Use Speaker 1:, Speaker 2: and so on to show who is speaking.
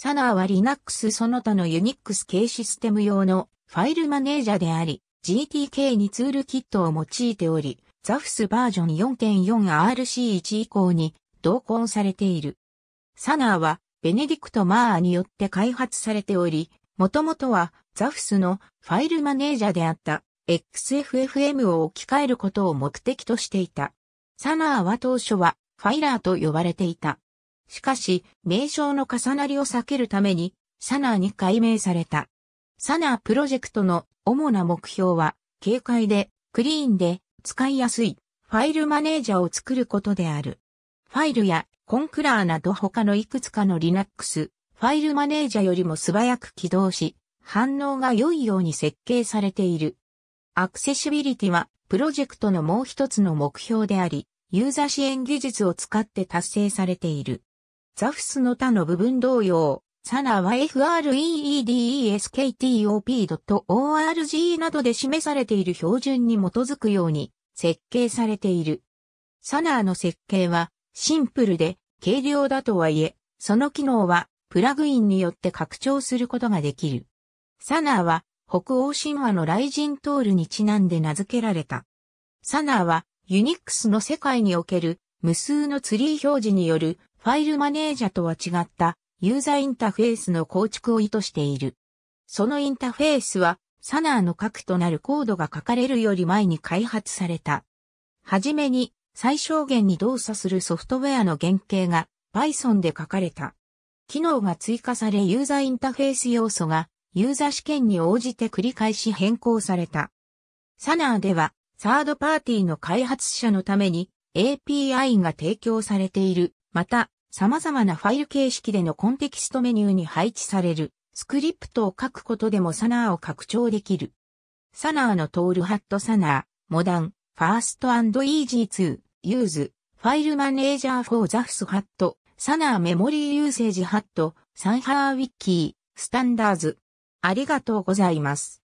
Speaker 1: サナーは Linux その他の Unix 系システム用のファイルマネージャーであり、GTK にツールキットを用いており、ザフスバージョン 4.4RC1 以降に同梱されている。サナーはベネディクト・マーによって開発されており、もともとはザフスのファイルマネージャーであった XFFM を置き換えることを目的としていた。サナーは当初はファイラーと呼ばれていた。しかし、名称の重なりを避けるために、サナーに改名された。サナープロジェクトの主な目標は、軽快で、クリーンで、使いやすい、ファイルマネージャーを作ることである。ファイルや、コンクラーなど他のいくつかの Linux、ファイルマネージャーよりも素早く起動し、反応が良いように設計されている。アクセシビリティは、プロジェクトのもう一つの目標であり、ユーザー支援技術を使って達成されている。ザフスの他の部分同様、サナは freedsktop.org e などで示されている標準に基づくように設計されている。サナーの設計はシンプルで軽量だとはいえ、その機能はプラグインによって拡張することができる。サナーは北欧神話の雷神トールにちなんで名付けられた。サナーはユニックスの世界における無数のツリー表示によるファイルマネージャとは違ったユーザーインターフェースの構築を意図している。そのインターフェースは、サナーの核となるコードが書かれるより前に開発された。はじめに、最小限に動作するソフトウェアの原型が Python で書かれた。機能が追加されユーザーインターフェース要素がユーザー試験に応じて繰り返し変更された。サナーでは、サードパーティーの開発者のために API が提供されている。また、様々なファイル形式でのコンテキストメニューに配置されるスクリプトを書くことでもサナーを拡張できる。サナーのトールハットサナー、モダン、ファーストージーツ2ユーズ、ファイルマネージャーフォーザフスハット、サナーメモリーユーセージハット、サンハーウィッキー、スタンダーズ。ありがとうございます。